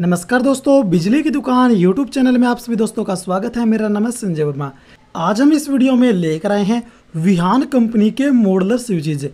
नमस्कार दोस्तों बिजली की दुकान यूट्यूब चैनल में आप सभी दोस्तों का स्वागत है मेरा नाम है संजय वर्मा आज हम इस वीडियो में लेकर आए हैं विहान कंपनी के मॉडलर स्विचेज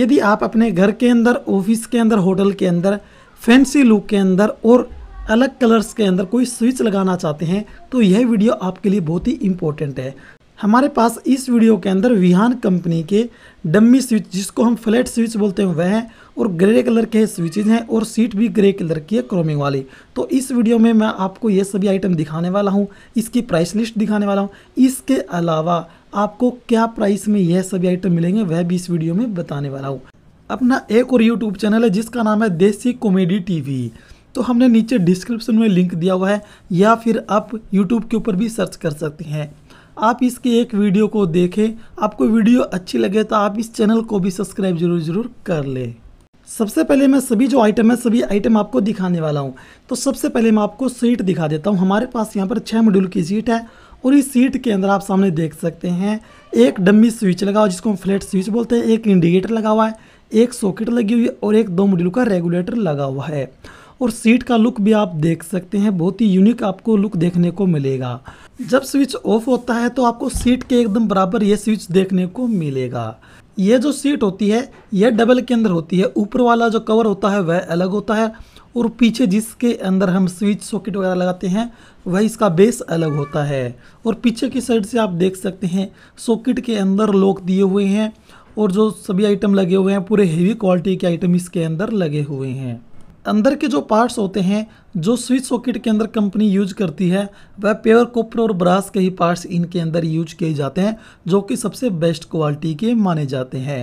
यदि आप अपने घर के अंदर ऑफिस के अंदर होटल के अंदर फैंसी लुक के अंदर और अलग कलर्स के अंदर कोई स्विच लगाना चाहते हैं तो यह वीडियो आपके लिए बहुत ही इंपॉर्टेंट है हमारे पास इस वीडियो के अंदर विहान कंपनी के डम्मी स्विच जिसको हम फ्लैट स्विच बोलते हैं वह हैं और ग्रे कलर के स्विचेज हैं और सीट भी ग्रे कलर की है क्रोमिंग वाली तो इस वीडियो में मैं आपको ये सभी आइटम दिखाने वाला हूँ इसकी प्राइस लिस्ट दिखाने वाला हूँ इसके अलावा आपको क्या प्राइस में यह सभी आइटम मिलेंगे वह भी इस वीडियो में बताने वाला हूँ अपना एक और यूट्यूब चैनल है जिसका नाम है देसी कॉमेडी टी तो हमने नीचे डिस्क्रिप्शन में लिंक दिया हुआ है या फिर आप यूट्यूब के ऊपर भी सर्च कर सकते हैं आप इसके एक वीडियो को देखें आपको वीडियो अच्छी लगे तो आप इस चैनल को भी सब्सक्राइब जरूर जरूर कर लें सबसे पहले मैं सभी जो आइटम है सभी आइटम आपको दिखाने वाला हूँ तो सबसे पहले मैं आपको सीट दिखा देता हूँ हमारे पास यहाँ पर छः मॉड्यूल की सीट है और इस सीट के अंदर आप सामने देख सकते हैं एक डम्मी स्विच लगा हुआ जिसको हम फ्लैट स्विच बोलते हैं एक इंडिकेटर लगा हुआ है एक सॉकेट लगी हुई है और एक दो मॉड्यूल का रेगुलेटर लगा हुआ है और सीट का लुक भी आप देख सकते हैं बहुत ही यूनिक आपको लुक देखने को मिलेगा जब स्विच ऑफ होता है तो आपको सीट के एकदम बराबर ये स्विच देखने को मिलेगा ये जो सीट होती है यह डबल के अंदर होती है ऊपर वाला जो कवर होता है वह अलग होता है और पीछे जिसके अंदर हम स्विच सॉकेट वगैरह लगाते हैं वह इसका बेस अलग होता है और पीछे की साइड से आप देख सकते हैं सॉकेट के अंदर लॉक दिए हुए हैं और जो सभी आइटम लगे हुए हैं पूरे हेवी क्वालिटी के आइटम इसके अंदर लगे हुए हैं अंदर के जो पार्ट्स होते हैं जो स्विच सॉकेट के अंदर कंपनी यूज करती है वह प्योर कॉपर और ब्रास के ही पार्ट्स इनके अंदर यूज किए जाते हैं जो कि सबसे बेस्ट क्वालिटी के माने जाते हैं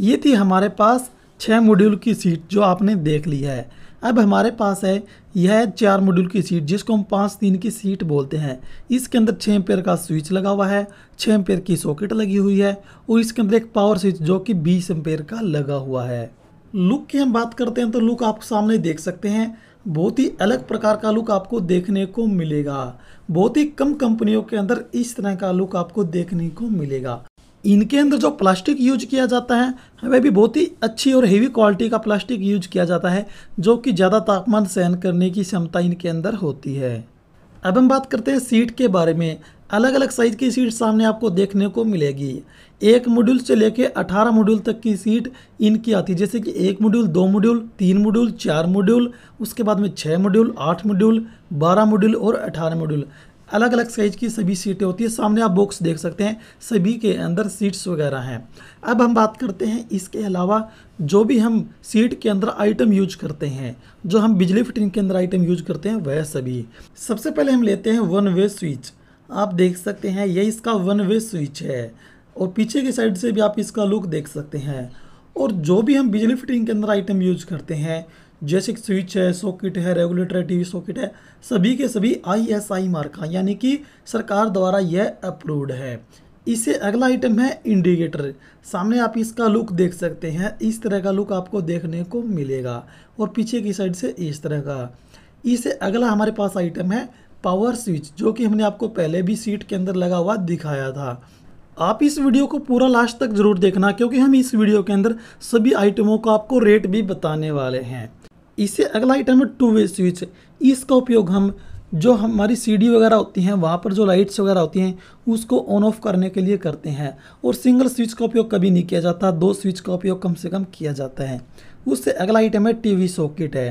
ये थी हमारे पास छः मॉड्यूल की सीट जो आपने देख ली है अब हमारे पास है यह चार मॉड्यूल की सीट जिसको हम पाँच तीन की सीट बोलते हैं इसके अंदर छः पेयर का स्विच लगा हुआ है छः पेयर की सॉकेट लगी हुई है और इसके अंदर एक पावर स्विच जो कि बीस पेयर का लगा हुआ है लुक की हम बात करते हैं तो लुक आप सामने देख सकते हैं बहुत ही अलग प्रकार का लुक आपको देखने को मिलेगा बहुत ही कम कंपनियों के अंदर इस तरह का लुक आपको देखने को मिलेगा इनके अंदर जो प्लास्टिक यूज किया जाता है वह भी बहुत ही अच्छी और हेवी क्वालिटी का प्लास्टिक यूज किया जाता है जो कि ज़्यादा तापमान सहन करने की क्षमता इनके अंदर होती है अब हम बात करते हैं सीट के बारे में अलग अलग साइज की सीट सामने आपको देखने को मिलेगी एक मॉड्यूल से लेके 18 मॉड्यूल तक की सीट इनकी आती है जैसे कि एक मॉड्यूल दो मॉड्यूल तीन मॉड्यूल चार मॉड्यूल उसके बाद में छः मॉड्यूल आठ मॉड्यूल बारह मॉड्यूल और अठारह मॉड्यूल अलग अलग साइज की सभी सीटें होती है सामने आप बॉक्स देख सकते हैं सभी के अंदर सीट्स वगैरह हैं अब हम बात करते हैं इसके अलावा जो भी हम सीट के अंदर आइटम यूज करते हैं जो हम बिजली फिटिंग के अंदर आइटम यूज करते हैं वह सभी सबसे पहले हम लेते हैं वन वे स्विच आप देख सकते हैं ये इसका वन वे स्विच है और पीछे की साइड से भी आप इसका लुक देख सकते हैं और जो भी हम बिजली फिटिंग के अंदर आइटम यूज करते हैं जैसे स्विच है सॉकेट है रेगुलेटर है टीवी सॉकेट है सभी के सभी आईएसआई मार्का यानी कि सरकार द्वारा यह अप्रूव्ड है इससे अगला आइटम है इंडिकेटर सामने आप इसका लुक देख सकते हैं इस तरह का लुक आपको देखने को मिलेगा और पीछे की साइड से इस तरह का इसे अगला हमारे पास आइटम है पावर स्विच जो कि हमने आपको पहले भी सीट के अंदर लगा हुआ दिखाया था आप इस वीडियो को पूरा लास्ट तक ज़रूर देखना क्योंकि हम इस वीडियो के अंदर सभी आइटमों का आपको रेट भी बताने वाले हैं इससे अगला आइटम है टू वे स्विच इसका उपयोग हम जो हमारी सीडी वगैरह होती हैं वहाँ पर जो लाइट्स वगैरह होती हैं उसको ऑन ऑफ करने के लिए करते हैं और सिंगल स्विच का उपयोग कभी नहीं किया जाता दो स्विच का उपयोग कम से कम किया जाता है उससे अगला आइटम है टीवी सॉकेट है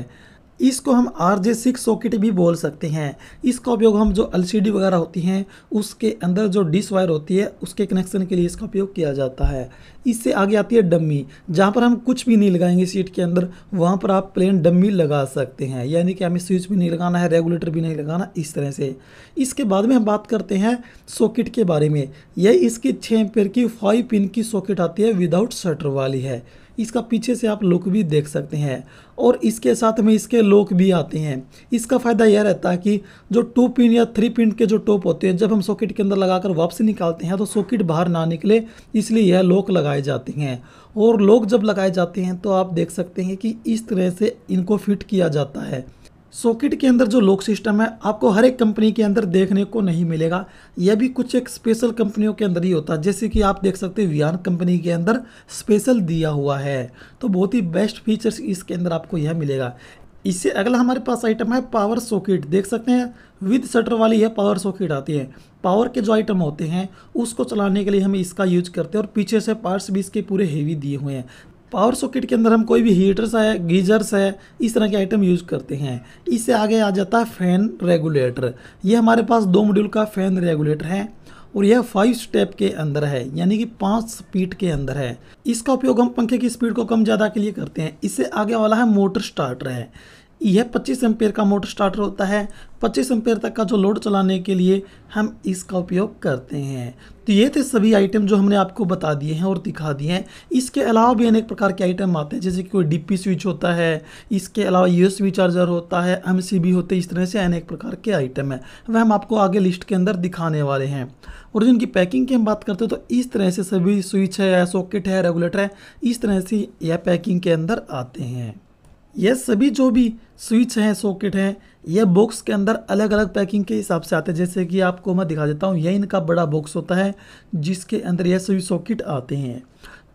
इसको हम आर जे सिक्स सॉकेट भी बोल सकते हैं इसका उपयोग हम जो एल सी डी वगैरह होती हैं उसके अंदर जो डिस वायर होती है उसके कनेक्शन के लिए इसका उपयोग किया जाता है इससे आगे आती है डम्मी जहाँ पर हम कुछ भी नहीं लगाएंगे सीट के अंदर वहाँ पर आप प्लेन डम्मी लगा सकते हैं यानी कि हमें स्विच भी नहीं लगाना है रेगुलेटर भी नहीं लगाना इस तरह से इसके बाद में हम बात करते हैं सॉकेट के बारे में यह इसकी छः एम्पेयर की फाइव पिन की सॉकेट आती है विदाउट शटर वाली है इसका पीछे से आप लुक भी देख सकते हैं और इसके साथ में इसके लोक भी आते हैं इसका फ़ायदा यह रहता है कि जो टू पिन या थ्री पिन के जो टॉप होते हैं जब हम सॉकेट के अंदर लगाकर वापस निकालते हैं तो सॉकेट बाहर ना निकले इसलिए यह लोक लगाए जाते हैं और लोक जब लगाए जाते हैं तो आप देख सकते हैं कि इस तरह से इनको फिट किया जाता है सॉकेट के अंदर जो लॉक सिस्टम है आपको हर एक कंपनी के अंदर देखने को नहीं मिलेगा यह भी कुछ एक स्पेशल कंपनियों के अंदर ही होता है जैसे कि आप देख सकते हैं वियान कंपनी के अंदर स्पेशल दिया हुआ है तो बहुत ही बेस्ट फीचर्स इसके अंदर आपको यह मिलेगा इससे अगला हमारे पास आइटम है पावर सॉकेट देख सकते हैं विद शटर वाली यह पावर सॉकेट आती है पावर के जो आइटम होते हैं उसको चलाने के लिए हम इसका यूज करते हैं और पीछे से पार्ट्स भी इसके पूरे हेवी दिए हुए हैं पावर सॉकेट के अंदर हम कोई भी हीटर्स है गीजर्स है इस तरह के आइटम यूज़ करते हैं इससे आगे आ जाता है फ़ैन रेगुलेटर ये हमारे पास दो मॉड्यूल का फ़ैन रेगुलेटर है और यह फाइव स्टेप के अंदर है यानी कि पाँच स्पीड के अंदर है इसका उपयोग हम पंखे की स्पीड को कम ज़्यादा के लिए करते हैं इससे आगे वाला है मोटर स्टार्टर है यह 25 एम्पेयर का मोटर स्टार्टर होता है 25 एम्पेयर तक का जो लोड चलाने के लिए हम इसका उपयोग करते हैं तो ये थे सभी आइटम जो हमने आपको बता दिए हैं और दिखा दिए हैं इसके अलावा भी अनेक प्रकार के आइटम आते हैं जैसे कि कोई डीपी स्विच होता है इसके अलावा यूएसबी चार्जर होता है एम होते हैं इस तरह से अनेक प्रकार के आइटम हैं वह हम आपको आगे लिस्ट के अंदर दिखाने वाले हैं और जिनकी पैकिंग की हम बात करते हैं तो इस तरह से सभी स्विच है सॉकेट है रेगुलेटर है इस तरह से यह पैकिंग के अंदर आते हैं यह सभी जो भी स्विच हैं सॉकेट हैं यह बॉक्स के अंदर अलग अलग पैकिंग के हिसाब से आते हैं जैसे कि आपको मैं दिखा देता हूँ यह इनका बड़ा बॉक्स होता है जिसके अंदर यह सभी सॉकेट आते हैं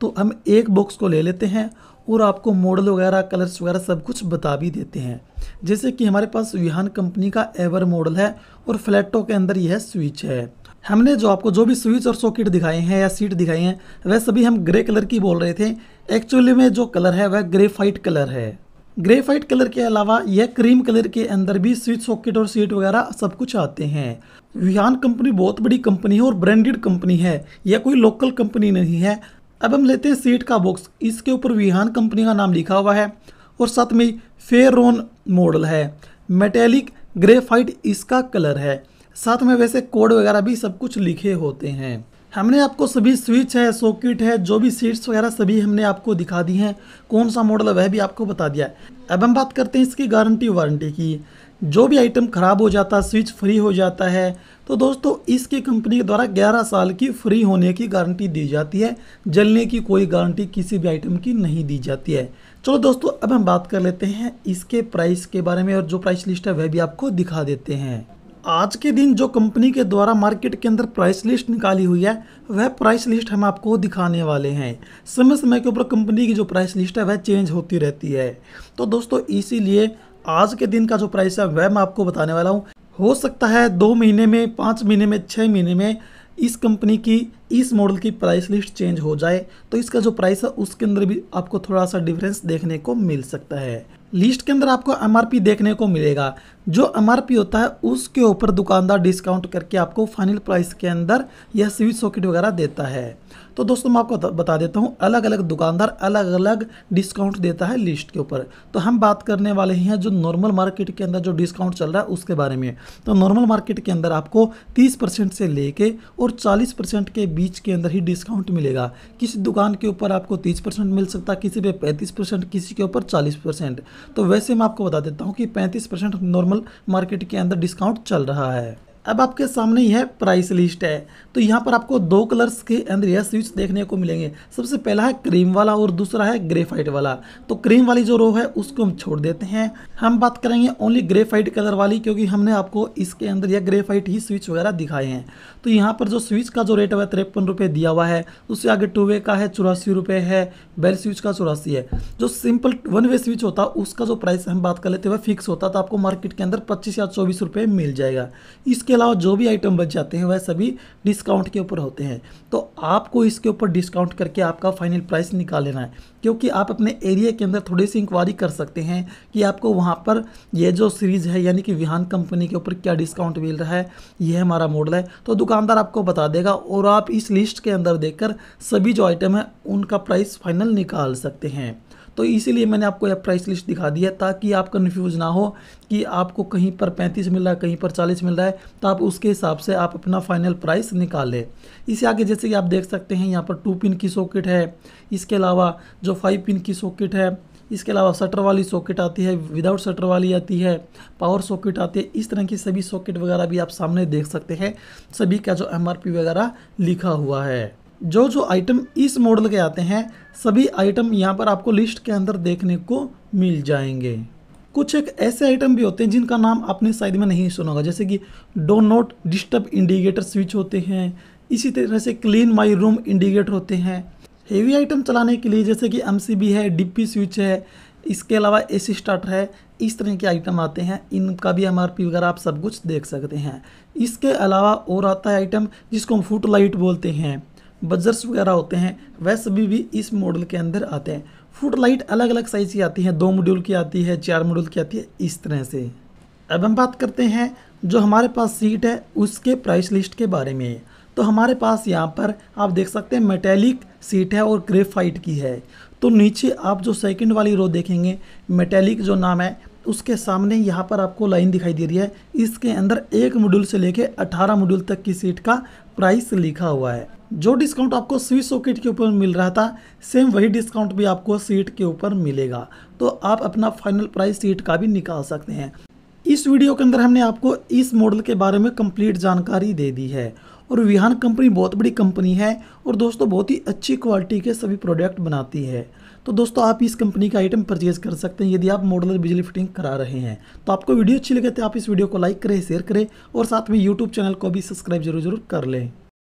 तो हम एक बॉक्स को ले लेते हैं और आपको मॉडल वगैरह कलर्स वगैरह सब कुछ बता भी देते हैं जैसे कि हमारे पास विहान कंपनी का एवर मॉडल है और फ्लैटो के अंदर यह स्विच है हमने जो आपको जो भी स्विच और सॉकेट दिखाए हैं या सीट दिखाई हैं वह सभी हम ग्रे कलर की बोल रहे थे एक्चुअली में जो कलर है वह ग्रेफाइट कलर है ग्रेफाइट कलर के अलावा यह क्रीम कलर के अंदर भी स्विच सॉकेट और सीट वगैरह सब कुछ आते हैं विहान कंपनी बहुत बड़ी कंपनी है और ब्रांडेड कंपनी है यह कोई लोकल कंपनी नहीं है अब हम लेते हैं सीट का बॉक्स इसके ऊपर विहान कंपनी का नाम लिखा हुआ है और साथ में फेरोन मॉडल है मेटेलिक ग्रेफाइट इसका कलर है साथ में वैसे कोड वगैरह भी सब कुछ लिखे होते हैं हमने आपको सभी स्विच है सॉकेट है जो भी सीट्स वगैरह सभी हमने आपको दिखा दी हैं कौन सा मॉडल है वह भी आपको बता दिया है अब हम बात करते हैं इसकी गारंटी वारंटी की जो भी आइटम ख़राब हो जाता है स्विच फ्री हो जाता है तो दोस्तों इसकी कंपनी के द्वारा 11 साल की फ्री होने की गारंटी दी जाती है जलने की कोई गारंटी किसी भी आइटम की नहीं दी जाती है चलो दोस्तों अब हम बात कर लेते हैं इसके प्राइस के बारे में और जो प्राइस लिस्ट है वह भी आपको दिखा देते हैं आज के दिन जो कंपनी के द्वारा मार्केट के अंदर प्राइस लिस्ट निकाली हुई है वह प्राइस लिस्ट हम आपको दिखाने वाले हैं समय समय के ऊपर कंपनी की जो प्राइस लिस्ट है वह चेंज होती रहती है तो दोस्तों इसीलिए आज के दिन का जो प्राइस है वह मैं आपको बताने वाला हूँ हो सकता है दो महीने में पाँच महीने में छः महीने में इस कंपनी की इस मॉडल की प्राइस लिस्ट चेंज हो जाए तो इसका जो प्राइस है उसके अंदर भी आपको थोड़ा सा डिफरेंस देखने को मिल सकता है लिस्ट के अंदर आपको एम देखने को मिलेगा जो एम होता है उसके ऊपर दुकानदार डिस्काउंट करके आपको फाइनल प्राइस के अंदर यह स्विच सॉकेट वगैरह देता है तो दोस्तों मैं आपको बता देता हूँ अलग अलग दुकानदार अलग अलग डिस्काउंट देता है लिस्ट के ऊपर तो हम बात करने वाले हैं जो नॉर्मल मार्केट के अंदर जो डिस्काउंट चल रहा है उसके बारे में तो नॉर्मल मार्केट के अंदर आपको तीस परसेंट से लेके और चालीस परसेंट के बीच के अंदर ही डिस्काउंट मिलेगा किसी दुकान के ऊपर आपको तीस परसेंट मिल सकता है किसी पर पैंतीस परसेंट किसी के ऊपर चालीस परसेंट तो वैसे मैं आपको बता देता हूँ कि पैंतीस परसेंट नॉर्मल नॉर्मल मार्केट के अंदर डिस्काउंट चल रहा है अब आपके सामने ही है प्राइस लिस्ट है तो यहाँ पर आपको दो कलर्स के अंदर यह स्विच देखने को मिलेंगे सबसे पहला है क्रीम वाला और दूसरा है ग्रेफाइट वाला तो क्रीम वाली जो रो है उसको हम छोड़ देते हैं हम बात करेंगे ओनली ग्रेफाइट कलर वाली क्योंकि हमने आपको इसके अंदर यह ग्रेफाइट ही स्विच वगैरह दिखाए हैं तो यहाँ पर जो स्विच का जो रेट है तिरपन रुपये दिया हुआ है उससे आगे टू वे का है चौरासी रुपये है बेल स्विच का चौरासी है जो सिंपल वन वे स्विच होता उसका जो प्राइस हम बात कर लेते हुए फिक्स होता तो आपको मार्केट के अंदर पच्चीस या चौबीस रुपये मिल जाएगा इसके इसके अलावा जो भी आइटम बच जाते हैं वह सभी डिस्काउंट के ऊपर होते हैं तो आपको इसके ऊपर डिस्काउंट करके आपका फाइनल प्राइस निकाल लेना है क्योंकि आप अपने एरिया के अंदर थोड़ी सी इंक्वायरी कर सकते हैं कि आपको वहाँ पर यह जो सीरीज़ है यानी कि विहान कंपनी के ऊपर क्या डिस्काउंट मिल रहा है यह हमारा मॉडल है तो दुकानदार आपको बता देगा और आप इस लिस्ट के अंदर देखकर सभी जो आइटम है उनका प्राइस फाइनल निकाल सकते हैं तो इसीलिए मैंने आपको यह प्राइस लिस्ट दिखा दी है ताकि आप कन्फ्यूज़ ना हो कि आपको कहीं पर पैंतीस मिल रहा है कहीं पर चालीस मिल रहा है तो आप उसके हिसाब से आप अपना फाइनल प्राइस निकालें इसे आगे जैसे कि आप देख सकते हैं यहाँ पर टू पिन की सॉकेट है इसके अलावा जो फाइव पिन की सॉकेट है इसके अलावा शटर वाली सॉकेट आती है विदाउट शटर वाली आती है पावर सॉकेट आती है इस तरह की सभी सॉकेट वगैरह भी आप सामने देख सकते हैं सभी का जो एम वगैरह लिखा हुआ है जो जो आइटम इस मॉडल के आते हैं सभी आइटम यहाँ पर आपको लिस्ट के अंदर देखने को मिल जाएंगे कुछ एक ऐसे आइटम भी होते हैं जिनका नाम आपने शायद में नहीं सुना होगा जैसे कि do not disturb indicator switch होते हैं इसी तरह से क्लीन माई रूम इंडिकेटर होते हैं हेवी आइटम चलाने के लिए जैसे कि एम है डिप्पी स्विच है इसके अलावा ए सी स्टार्टर है इस तरह के आइटम आते हैं इनका भी एम वगैरह आप सब कुछ देख सकते हैं इसके अलावा और आता है आइटम जिसको हम फुट लाइट बोलते हैं बजर्स वगैरह होते हैं वह सभी भी इस मॉडल के अंदर आते हैं फुट लाइट अलग अलग साइज़ की आती है दो मॉड्यूल की आती है चार मॉड्यूल की आती है इस तरह से अब हम बात करते हैं जो हमारे पास सीट है उसके प्राइस लिस्ट के बारे में तो हमारे पास यहाँ पर आप देख सकते हैं मेटेलिक सीट है और ग्रेफाइट की है तो नीचे आप जो सेकंड वाली रो देखेंगे मेटेलिक जो नाम है उसके सामने यहाँ पर आपको लाइन दिखाई दे रही है इसके अंदर एक मॉड्यूल से लेके 18 मॉड्यूल तक की सीट का प्राइस लिखा हुआ है जो डिस्काउंट आपको स्विच सॉकेट के ऊपर मिल रहा था सेम वही डिस्काउंट भी आपको सीट के ऊपर मिलेगा तो आप अपना फाइनल प्राइस सीट का भी निकाल सकते हैं इस वीडियो के अंदर हमने आपको इस मॉडल के बारे में कम्प्लीट जानकारी दे दी है और विहान कंपनी बहुत बड़ी कंपनी है और दोस्तों बहुत ही अच्छी क्वालिटी के सभी प्रोडक्ट बनाती है तो दोस्तों आप इस कंपनी का आइटम परचेज कर सकते हैं यदि आप मॉडलर बिजली फिटिंग करा रहे हैं तो आपको वीडियो अच्छी लगे तो आप इस वीडियो को लाइक करें शेयर करें और साथ में यूट्यूब चैनल को भी सब्सक्राइब जरूर जरूर कर लें